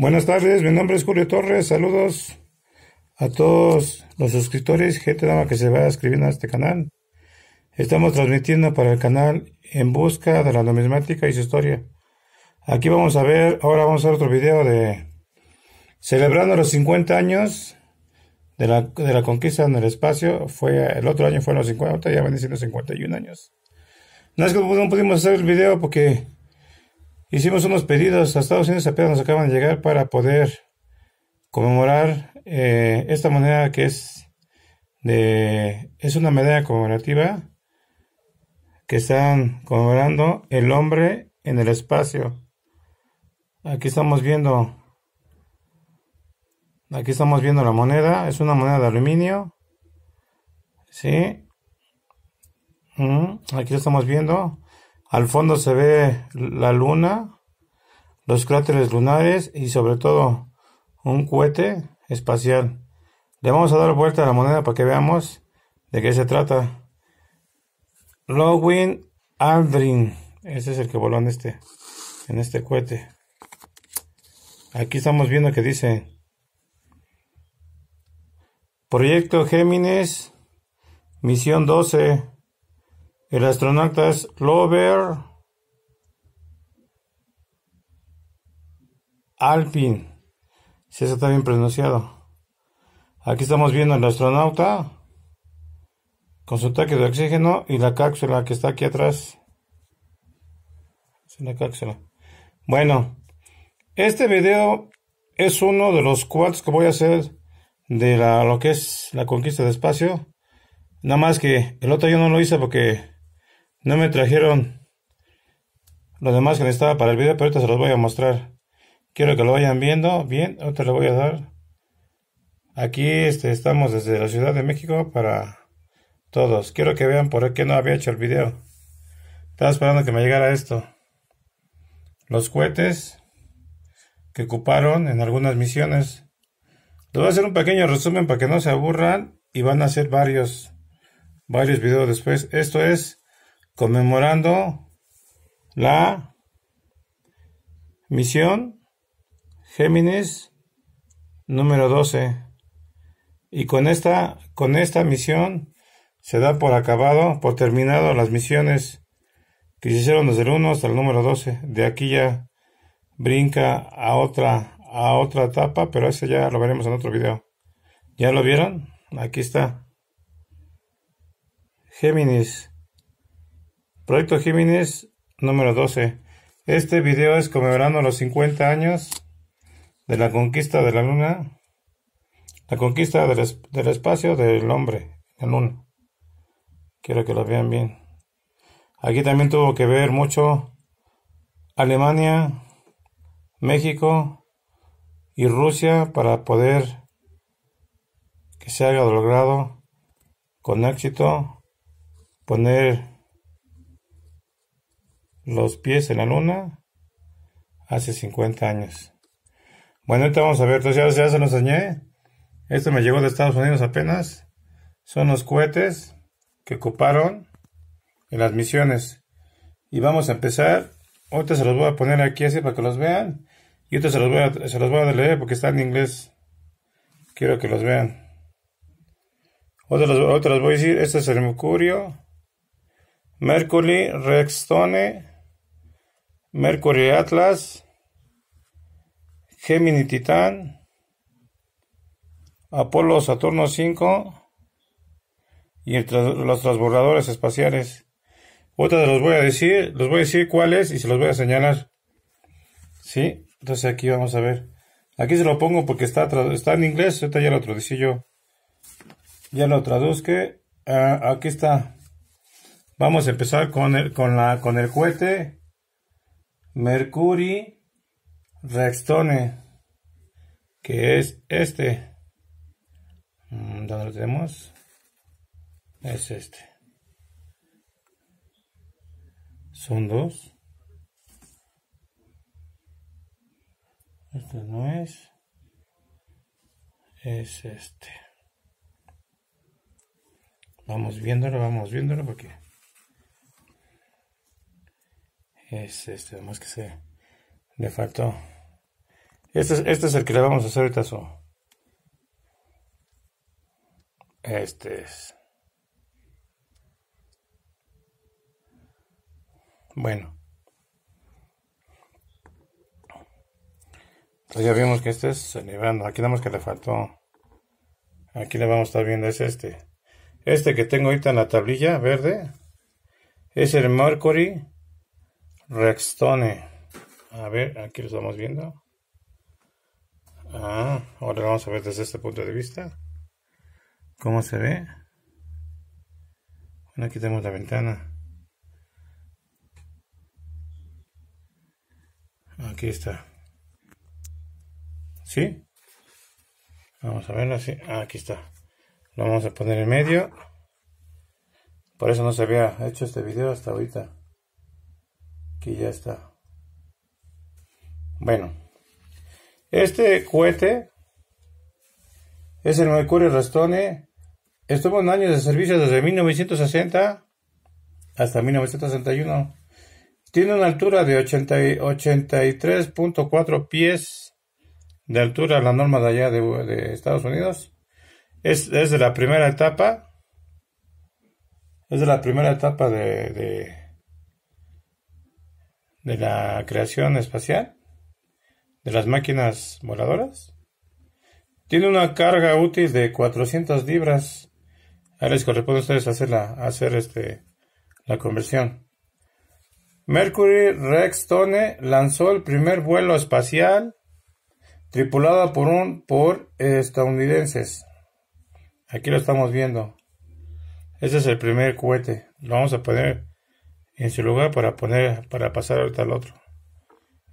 Buenas tardes, mi nombre es Julio Torres, saludos a todos los suscriptores, gente nueva que se va escribiendo a este canal. Estamos transmitiendo para el canal En Busca de la Numismática y su Historia. Aquí vamos a ver, ahora vamos a ver otro video de celebrando los 50 años de la, conquista en el espacio. Fue, el otro año fueron los 50, ya van diciendo 51 años. No es que no pudimos hacer el video porque Hicimos unos pedidos a Estados Unidos, apenas nos acaban de llegar para poder conmemorar eh, esta moneda que es de es una medalla conmemorativa que están conmemorando el hombre en el espacio. Aquí estamos viendo aquí estamos viendo la moneda, es una moneda de aluminio. ¿Sí? Mm, aquí estamos viendo. Al fondo se ve la luna, los cráteres lunares y sobre todo un cohete espacial. Le vamos a dar vuelta a la moneda para que veamos de qué se trata. Lowin Aldrin. Ese es el que voló en este, en este cohete. Aquí estamos viendo que dice Proyecto Géminis, Misión 12. El astronauta es Clover Alpin. Si eso está bien pronunciado. Aquí estamos viendo al astronauta con su ataque de oxígeno y la cápsula que está aquí atrás. Es una cápsula. Bueno, este video es uno de los cuartos que voy a hacer de lo que es la conquista de espacio. Nada más que el otro yo no lo hice porque no me trajeron los demás que necesitaba para el video, pero ahorita se los voy a mostrar. Quiero que lo vayan viendo bien. Ahorita les voy a dar. Aquí este, estamos desde la Ciudad de México para todos. Quiero que vean por qué no había hecho el video. Estaba esperando que me llegara esto. Los cohetes que ocuparon en algunas misiones. Les voy a hacer un pequeño resumen para que no se aburran y van a hacer varios, varios videos después. Esto es conmemorando la misión Géminis número 12. Y con esta, con esta misión se da por acabado, por terminado las misiones que se hicieron desde el 1 hasta el número 12. De aquí ya brinca a otra, a otra etapa, pero eso ya lo veremos en otro video. ¿Ya lo vieron? Aquí está. Géminis Proyecto Géminis número 12. Este video es conmemorando los 50 años de la conquista de la luna, la conquista del, del espacio del hombre, la luna. Quiero que lo vean bien. Aquí también tuvo que ver mucho Alemania, México y Rusia para poder que se haya logrado con éxito poner los pies en la luna hace 50 años. Bueno, ahorita vamos a ver, entonces ya, se los enseñé. Esto me llegó de Estados Unidos apenas. Son los cohetes que ocuparon en las misiones. Y vamos a empezar. Ahorita se los voy a poner aquí así para que los vean. Y ahorita se los voy a, se los voy a leer porque está en inglés. Quiero que los vean. ahorita los voy a decir, este es el Mercurio, Mercury, Rexstone Mercury Atlas, Gemini Titán, Apolo Saturno 5 y los transbordadores espaciales. Otra los voy a decir, los voy a decir cuáles y se los voy a señalar. ¿Sí? Entonces aquí vamos a ver. Aquí se lo pongo porque está, está en inglés, ahorita ya lo traducí yo. Ya lo traduzque. Ah, aquí está. Vamos a empezar con la, con el cohete Mercury Rextone, que es este. Mm, ¿Dónde lo tenemos? Es este. Son dos. Este no es. Es este. Vamos viéndolo, vamos viéndolo porque... Es este, además que se le faltó. Este es, este es el que le vamos a hacer ahorita Este es. Bueno. ya vimos que este es elevando. Aquí nada más que le faltó. Aquí le vamos a estar viendo. Es este. Este que tengo ahorita en la tablilla verde. Es el Mercury Rextone A ver, aquí lo estamos viendo. Ah, ahora vamos a ver desde este punto de vista. ¿Cómo se ve? Bueno, aquí tenemos la ventana. Aquí está. ¿Sí? Vamos a verlo así. Ah, aquí está. Lo vamos a poner en medio. Por eso no se había hecho este video hasta ahorita que ya está. Bueno, este cohete es el Mercurio Rastone. Estuvo en años de servicio desde 1960 hasta 1961. Tiene una altura de 83.4 pies de altura, la norma de allá de, Estados Unidos. Es, es, de la primera etapa. Es de la primera etapa de de la creación espacial, de las máquinas voladoras. Tiene una carga útil de 400 libras. Ahora les corresponde a ustedes hacer este, la conversión. Mercury Tone lanzó el primer vuelo espacial Tripulado por un por estadounidenses. Aquí lo estamos viendo. Este es el primer cohete. Lo vamos a poner en su lugar para poner para pasar ahorita al otro.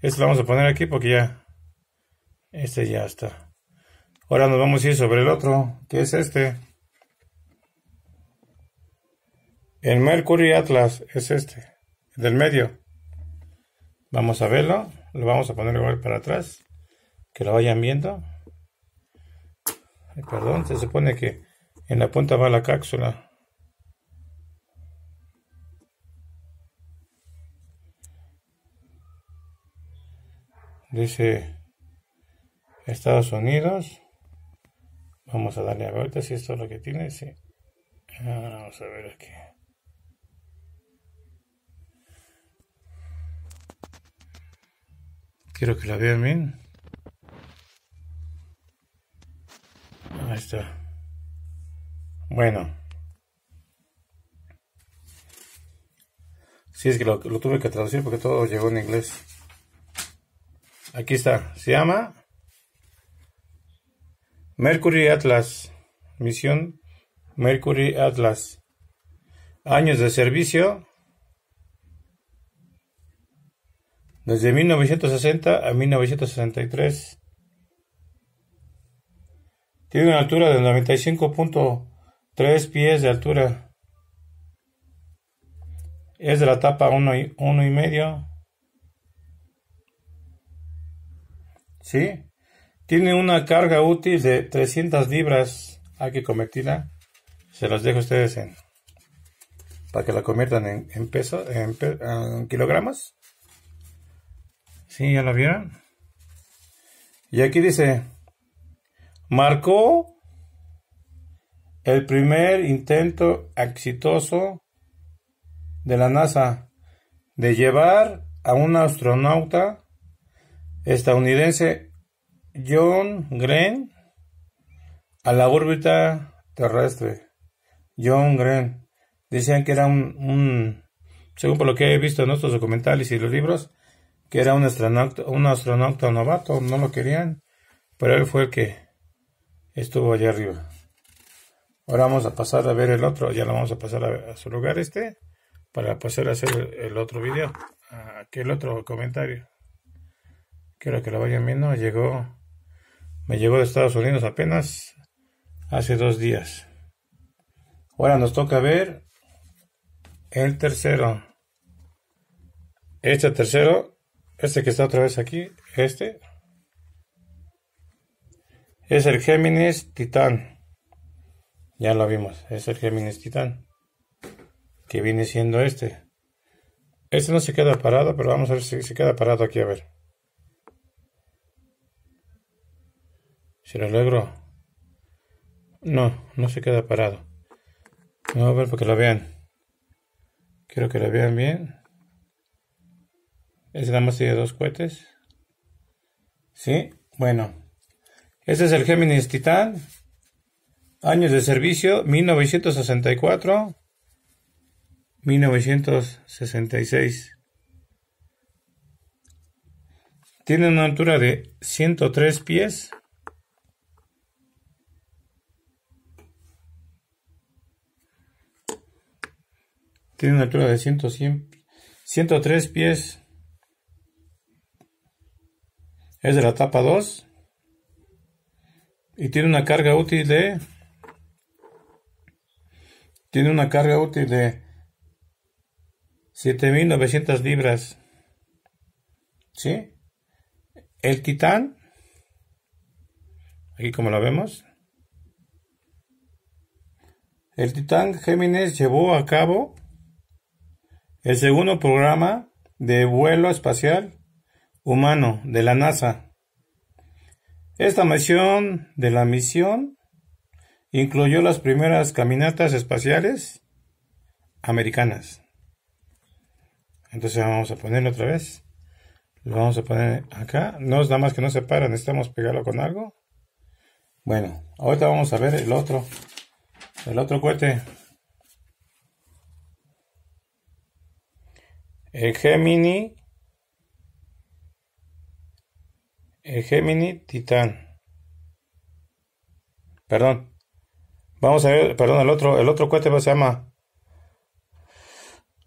Esto lo vamos a poner aquí porque ya este ya está. Ahora nos vamos a ir sobre el otro, que es este. El Mercury Atlas es este, del medio. Vamos a verlo, lo vamos a poner igual para atrás, que lo vayan viendo. perdón, se supone que en la punta va la cápsula. Dice Estados Unidos. Vamos a darle a ver si esto es lo que tiene. Sí. Ah, vamos a ver aquí. Quiero que la vean bien. Ahí está. Bueno. Si sí, es que lo tuve que traducir porque todo llegó en inglés. Aquí está, se llama Mercury Atlas, misión Mercury Atlas. Años de servicio desde 1960 a 1963. Tiene una altura de 95.3 pies de altura. Es de la etapa 1 y, uno y medio. ¿sí? Tiene una carga útil de 300 libras. aquí ah, que Se las dejo a ustedes en, para que la conviertan en, en pesos, en, en, kilogramos. ¿Sí? ¿Ya la vieron? Y aquí dice, marcó el primer intento exitoso de la NASA de llevar a un astronauta estadounidense John Glenn a la órbita terrestre. John Glenn. Decían que era un, según por lo que he visto en otros documentales y los libros, que era un astronauta, un astronauta novato, no lo querían, pero él fue el que estuvo allá arriba. Ahora vamos a pasar a ver el otro, ya lo vamos a pasar a, a su lugar este, para pasar a hacer el otro video, aquel ah, otro comentario. Quiero que la vayan viendo. Llegó, me llegó de Estados Unidos apenas hace dos días. Ahora nos toca ver el tercero. Este tercero, este que está otra vez aquí, este, es el Géminis Titán. Ya lo vimos, es el Géminis Titán, que viene siendo este. Este no se queda parado, pero vamos a ver si se queda parado aquí, a ver. Si lo logro. No, no se queda parado. Vamos a ver porque que lo vean. Quiero que lo vean bien. es nada más tiene dos cohetes. ¿Sí? Bueno. Este es el Géminis Titán. Años de servicio, 1964. 1966. Tiene una altura de 103 pies Tiene una altura de 103 pies. Es de la etapa 2. Y tiene una carga útil de... Tiene una carga útil de 7.900 libras. ¿Sí? El titán, aquí como lo vemos, el titán Géminis llevó a cabo el segundo programa de vuelo espacial humano de la NASA. Esta misión de la misión incluyó las primeras caminatas espaciales americanas. Entonces vamos a ponerlo otra vez. Lo vamos a poner acá. No es nada más que no se paran. necesitamos pegarlo con algo. Bueno, ahorita vamos a ver el otro. El otro cohete. El Gemini, Gemini Titán. Perdón. Vamos a ver, perdón, el otro, el otro cohete se llama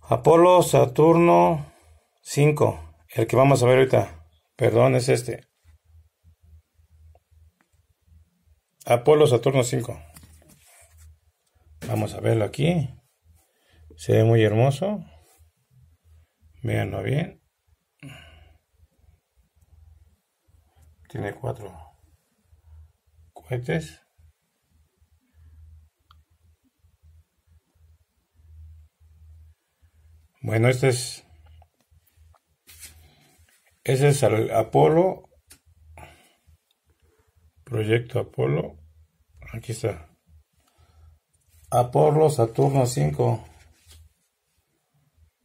Apolo Saturno 5, el que vamos a ver ahorita. Perdón, es este. Apolo Saturno 5. Vamos a verlo aquí. Se ve muy hermoso veanlo bien. Tiene cuatro cohetes. Bueno, este es. Ese es el Apolo. Proyecto Apolo. Aquí está. Apolo Saturno 5.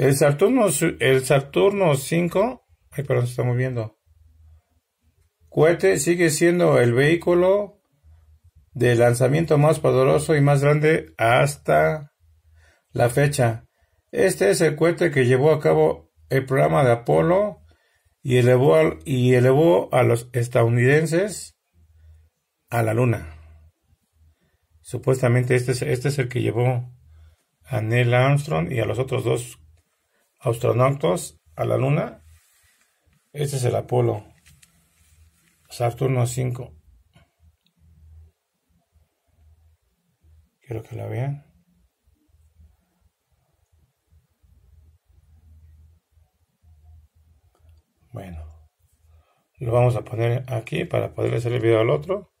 El Saturno, el Saturno 5, ay, perdón, se está Cohete sigue siendo el vehículo de lanzamiento más poderoso y más grande hasta la fecha. Este es el cohete que llevó a cabo el programa de Apolo y elevó, y elevó a los estadounidenses a la luna. Supuestamente este es, este es el que llevó a Neil Armstrong y a los otros dos Astronautos a la Luna. Este es el Apolo. Saturno 5. Quiero que la vean. Bueno, lo vamos a poner aquí para poder hacer el video al otro.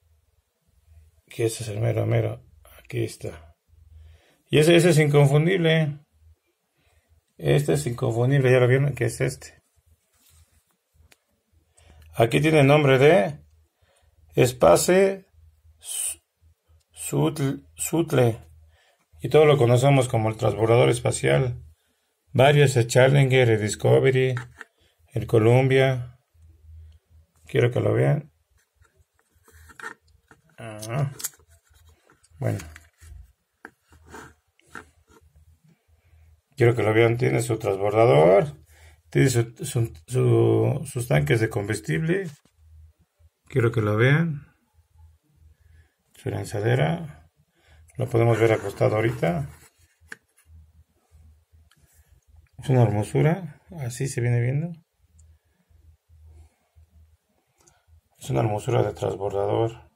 Que este es el mero mero. Aquí está. Y ese, ese es inconfundible. Este es inconfundible, ya lo vieron, que es este. Aquí tiene el nombre de Espace Sutle. Y todo lo conocemos como el transbordador espacial. Varios, el Challenger, el Discovery, el Columbia. Quiero que lo vean. Ah. Bueno. Quiero que lo vean, tiene su transbordador, tiene sus tanques de combustible. Quiero que lo vean. Su lanzadera. Lo podemos ver acostado ahorita. Es una hermosura. Así se viene viendo. Es una hermosura de transbordador.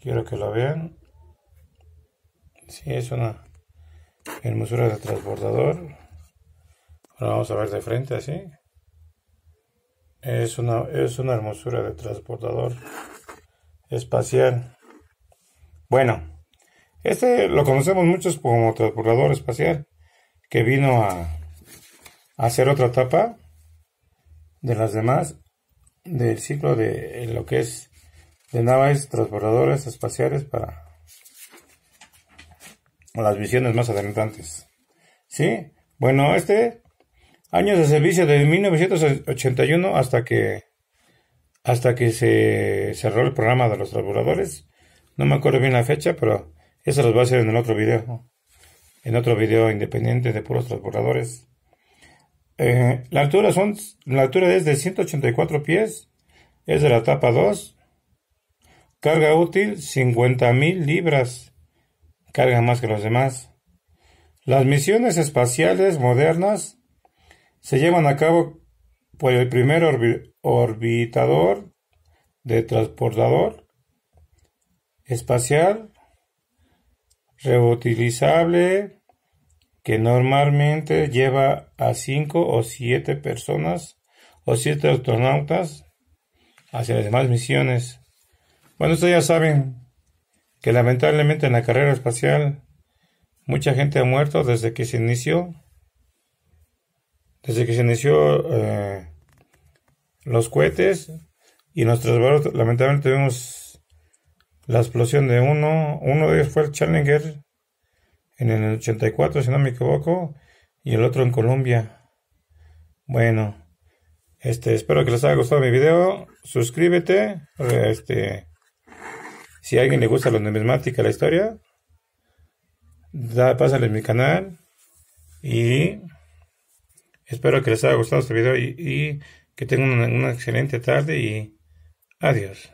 Quiero que lo vean. Sí, es una hermosura de transbordador. Ahora vamos a ver de frente así. Es una, es una hermosura de transbordador espacial. Bueno, este lo conocemos muchos como transbordador espacial, que vino a, hacer otra etapa de las demás del ciclo de lo que es de naves transbordadoras espaciales para las visiones más adelantantes. ¿Sí? Bueno, este años de servicio de 1981 hasta que hasta que se cerró el programa de los transbordadores. No me acuerdo bien la fecha, pero eso lo voy a hacer en el otro video. En otro video independiente de puros transbordadores. Eh, la, altura son, la altura es de 184 pies. Es de la etapa 2. Carga útil 50.000 libras cargan más que los demás. Las misiones espaciales modernas se llevan a cabo por el primer orbitador de transportador espacial reutilizable que normalmente lleva a cinco o siete personas o siete astronautas hacia las demás misiones. Bueno, ustedes ya saben que lamentablemente en la carrera espacial mucha gente ha muerto desde que se inició, desde que se inició eh, los cohetes y nuestros barcos, lamentablemente tuvimos la explosión de uno, uno de ellos fue el Challenger en el 84 si no me equivoco y el otro en Colombia. Bueno, este espero que les haya gustado mi video, suscríbete, este si a alguien le gusta la numismática, la historia, da, pásale en mi canal. Y espero que les haya gustado este video y, que tengan una excelente tarde y adiós.